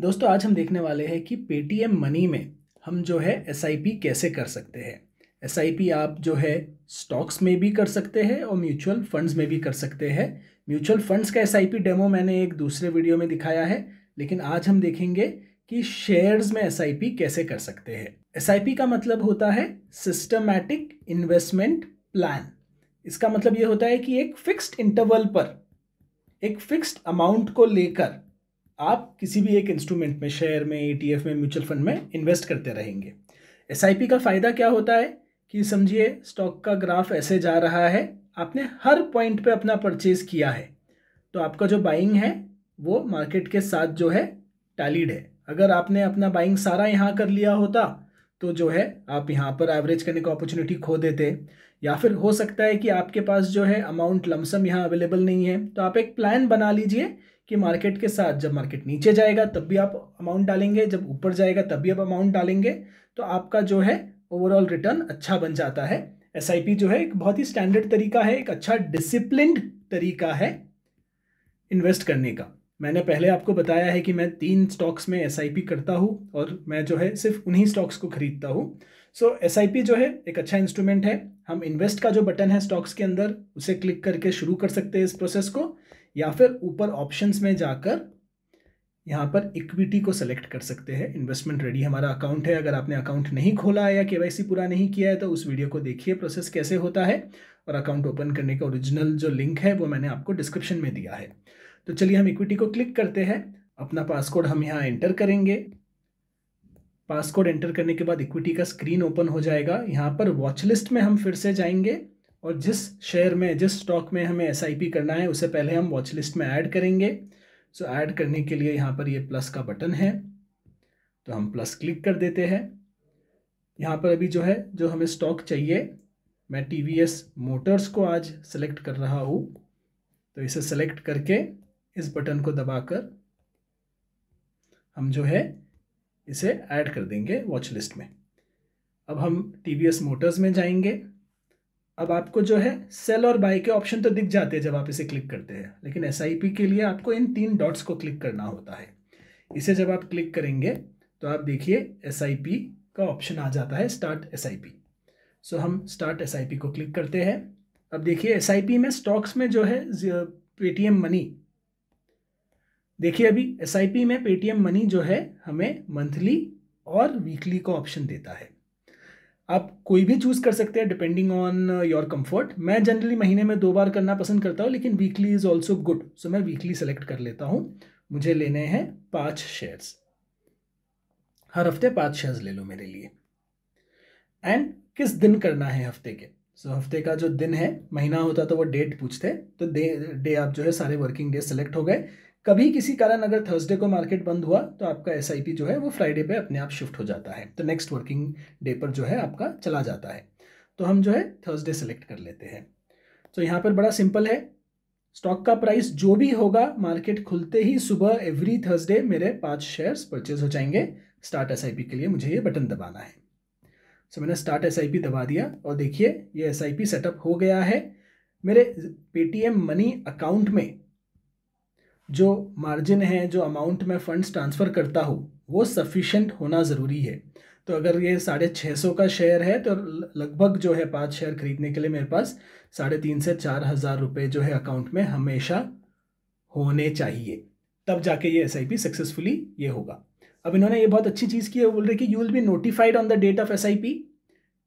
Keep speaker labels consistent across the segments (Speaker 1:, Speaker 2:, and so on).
Speaker 1: दोस्तों आज हम देखने वाले हैं कि पेटीएम मनी में हम जो है एस कैसे कर सकते हैं एस आप जो है स्टॉक्स में भी कर सकते हैं और म्यूचुअल फंड्स में भी कर सकते हैं म्यूचुअल फंड्स का एस डेमो मैंने एक दूसरे वीडियो में दिखाया है लेकिन आज हम देखेंगे कि शेयर्स में एस कैसे कर सकते हैं एस का मतलब होता है सिस्टमैटिक इन्वेस्टमेंट प्लान इसका मतलब ये होता है कि एक फिक्स्ड इंटरवल पर एक फिक्स्ड अमाउंट को लेकर आप किसी भी एक इंस्ट्रूमेंट में शेयर में ई e में म्यूचुअल फंड में इन्वेस्ट करते रहेंगे एस का फ़ायदा क्या होता है कि समझिए स्टॉक का ग्राफ ऐसे जा रहा है आपने हर पॉइंट पे अपना परचेज किया है तो आपका जो बाइंग है वो मार्केट के साथ जो है टैलीड है अगर आपने अपना बाइंग सारा यहाँ कर लिया होता तो जो है आप यहाँ पर एवरेज करने का अपॉर्चुनिटी खो देते या फिर हो सकता है कि आपके पास जो है अमाउंट लमसम यहाँ अवेलेबल नहीं है तो आप एक प्लान बना लीजिए कि मार्केट के साथ जब मार्केट नीचे जाएगा तब भी आप अमाउंट डालेंगे जब ऊपर जाएगा तब भी आप अमाउंट डालेंगे तो आपका जो है ओवरऑल रिटर्न अच्छा बन जाता है एस जो है एक बहुत ही स्टैंडर्ड तरीका है एक अच्छा डिसिप्लिनड तरीका है इन्वेस्ट करने का मैंने पहले आपको बताया है कि मैं तीन स्टॉक्स में एस करता हूँ और मैं जो है सिर्फ उन्हीं स्टॉक्स को खरीदता हूँ सो एस जो है एक अच्छा इंस्ट्रूमेंट है हम इन्वेस्ट का जो बटन है स्टॉक्स के अंदर उसे क्लिक करके शुरू कर सकते हैं इस प्रोसेस को या फिर ऊपर ऑप्शंस में जाकर यहाँ पर इक्विटी को सेलेक्ट कर सकते हैं इन्वेस्टमेंट रेडी हमारा अकाउंट है अगर आपने अकाउंट नहीं खोला है या के पूरा नहीं किया है तो उस वीडियो को देखिए प्रोसेस कैसे होता है और अकाउंट ओपन करने का ओरिजिनल जो लिंक है वो मैंने आपको डिस्क्रिप्शन में दिया है तो चलिए हम इक्विटी को क्लिक करते हैं अपना पासकोड हम यहाँ एंटर करेंगे पासकोड एंटर करने के बाद इक्विटी का स्क्रीन ओपन हो जाएगा यहाँ पर वॉचलिस्ट में हम फिर से जाएंगे और जिस शेयर में जिस स्टॉक में हमें एस करना है उसे पहले हम वॉच लिस्ट में ऐड करेंगे सो so, ऐड करने के लिए यहाँ पर ये प्लस का बटन है तो हम प्लस क्लिक कर देते हैं यहाँ पर अभी जो है जो हमें स्टॉक चाहिए मैं टी वी एस मोटर्स को आज सेलेक्ट कर रहा हूँ तो इसे सेलेक्ट करके इस बटन को दबाकर हम जो है इसे ऐड कर देंगे वॉच लिस्ट में अब हम टी वी एस मोटर्स में जाएंगे अब आपको जो है सेल और बाय के ऑप्शन तो दिख जाते हैं जब आप इसे क्लिक करते हैं लेकिन एस के लिए आपको इन तीन डॉट्स को क्लिक करना होता है इसे जब आप क्लिक करेंगे तो आप देखिए एस का ऑप्शन आ जाता है स्टार्ट एस सो हम स्टार्ट एस को क्लिक करते हैं अब देखिए एस में स्टॉक्स में जो है पेटीएम मनी देखिए अभी एस में पेटीएम मनी जो है हमें मंथली और वीकली का ऑप्शन देता है आप कोई भी चूज़ कर सकते हैं डिपेंडिंग ऑन योर कंफर्ट मैं जनरली महीने में दो बार करना पसंद करता हूँ लेकिन weekly is also good so मैं वीकली सेलेक्ट कर लेता हूँ मुझे लेने हैं पांच शेयर्स हर हफ्ते पांच शेयर्स ले लो मेरे लिए एंड किस दिन करना है हफ्ते के सो so, हफ्ते का जो दिन है महीना होता तो वो डेट पूछते तो डे डे आप जो है सारे वर्किंग डे सेलेक्ट हो गए कभी किसी कारण अगर थर्सडे को मार्केट बंद हुआ तो आपका एस जो है वो फ्राइडे पे अपने आप शिफ्ट हो जाता है तो नेक्स्ट वर्किंग डे पर जो है आपका चला जाता है तो हम जो है थर्सडे सेलेक्ट कर लेते हैं तो यहाँ पर बड़ा सिंपल है स्टॉक का प्राइस जो भी होगा मार्केट खुलते ही सुबह एवरी थर्सडे मेरे पाँच शेयर्स परचेज हो जाएंगे स्टार्ट एस के लिए मुझे ये बटन दबाना है सो so, मैंने स्टार्ट एस दबा दिया और देखिए ये एस सेटअप हो गया है मेरे पेटीएम मनी अकाउंट में जो मार्जिन है जो अमाउंट मैं फ़ंड्स ट्रांसफ़र करता हूँ वो सफिशेंट होना ज़रूरी है तो अगर ये साढ़े छः सौ का शेयर है तो लगभग जो है पाँच शेयर खरीदने के लिए मेरे पास साढ़े तीन से चार हज़ार रुपये जो है अकाउंट में हमेशा होने चाहिए तब जाके ये एस आई पी सक्सेसफुली ये होगा अब इन्होंने ये बहुत अच्छी चीज़ की है बोल रहे कि you will be notified on the date of S I P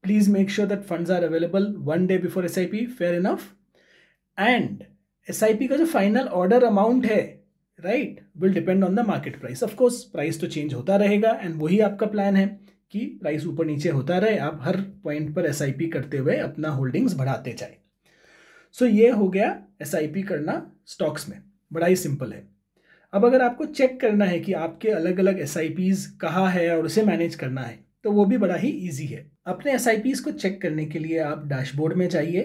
Speaker 1: please make sure that funds are available one day before S I P fair enough and S का जो फाइनल ऑर्डर अमाउंट है right will depend on the market price of course price तो change होता रहेगा and वही आपका plan है कि प्राइस ऊपर नीचे होता रहे आप हर पॉइंट पर एस करते हुए अपना होल्डिंग्स बढ़ाते जाए सो so, ये हो गया एस करना स्टॉक्स में बड़ा ही सिंपल है अब अगर आपको चेक करना है कि आपके अलग अलग एस आई पीज़ कहाँ है और उसे मैनेज करना है तो वो भी बड़ा ही ईजी है अपने एस आई पीज़ को चेक करने के लिए आप डैशबोर्ड में जाइए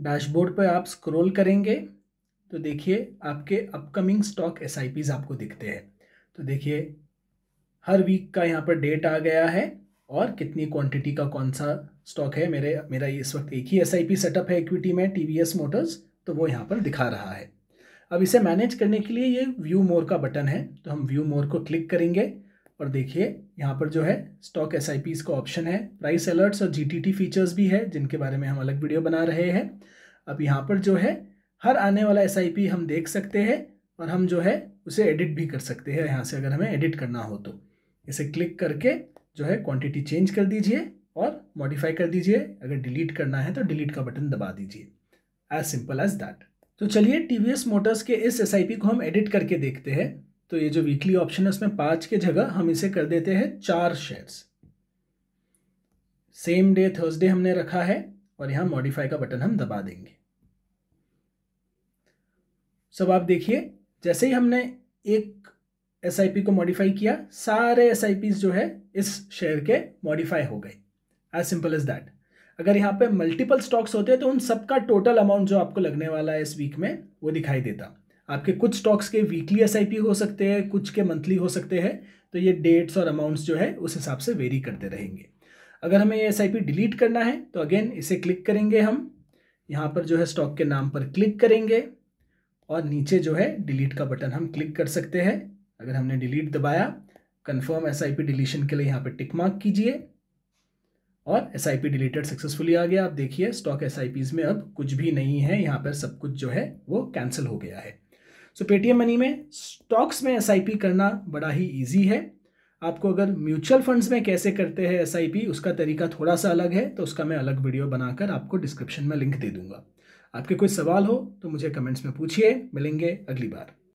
Speaker 1: डैशबोर्ड पर आप स्क्रॉल करेंगे तो देखिए आपके अपकमिंग स्टॉक एस आपको दिखते हैं तो देखिए हर वीक का यहाँ पर डेट आ गया है और कितनी क्वांटिटी का कौन सा स्टॉक है मेरे मेरा इस वक्त एक ही एस सेटअप है इक्विटी में टी मोटर्स तो वो यहाँ पर दिखा रहा है अब इसे मैनेज करने के लिए ये व्यू मोर का बटन है तो हम व्यू मोर को क्लिक करेंगे और देखिए यहाँ पर जो है स्टॉक एस आई का ऑप्शन है प्राइस अलर्ट्स और जी फीचर्स भी है जिनके बारे में हम अलग वीडियो बना रहे हैं अब यहाँ पर जो है हर आने वाला एस हम देख सकते हैं और हम जो है उसे एडिट भी कर सकते हैं यहाँ से अगर हमें एडिट करना हो तो इसे क्लिक करके जो है क्वांटिटी चेंज कर दीजिए और मॉडिफाई कर दीजिए अगर डिलीट करना है तो डिलीट का बटन दबा दीजिए एज सिंपल एज दैट तो चलिए टी वी एस मोटर्स के इस एस को हम एडिट करके देखते हैं तो ये जो वीकली ऑप्शन है उसमें पांच के जगह हम इसे कर देते हैं चार शेयर्स सेम डे थर्सडे हमने रखा है और यहां मॉडिफाई का बटन हम दबा देंगे सब आप देखिए जैसे ही हमने एक एस को मॉडिफाई किया सारे एस जो है इस शेयर के मॉडिफाई हो गए एज सिंपल एज दैट अगर यहाँ पे मल्टीपल स्टॉक्स होते तो उन सबका टोटल अमाउंट जो आपको लगने वाला है इस वीक में वो दिखाई देता आपके कुछ स्टॉक्स के वीकली एस हो सकते हैं कुछ के मंथली हो सकते हैं तो ये डेट्स और अमाउंट्स जो है उस हिसाब से वेरी करते रहेंगे अगर हमें ये एस डिलीट करना है तो अगेन इसे क्लिक करेंगे हम यहाँ पर जो है स्टॉक के नाम पर क्लिक करेंगे और नीचे जो है डिलीट का बटन हम क्लिक कर सकते हैं अगर हमने डिलीट दबाया कन्फर्म एस डिलीशन के लिए यहाँ पर टिक मार्क कीजिए और S I P deleted successfully आ गया आप देखिए स्टॉक एस में अब कुछ भी नहीं है यहाँ पर सब कुछ जो है वो कैंसिल हो गया है सो पेटीएम मनी में स्टॉक्स में एस करना बड़ा ही ईजी है आपको अगर म्यूचुअल फंड्स में कैसे करते हैं एस उसका तरीका थोड़ा सा अलग है तो उसका मैं अलग वीडियो बनाकर आपको डिस्क्रिप्शन में लिंक दे दूंगा आपके कोई सवाल हो तो मुझे कमेंट्स में पूछिए मिलेंगे अगली बार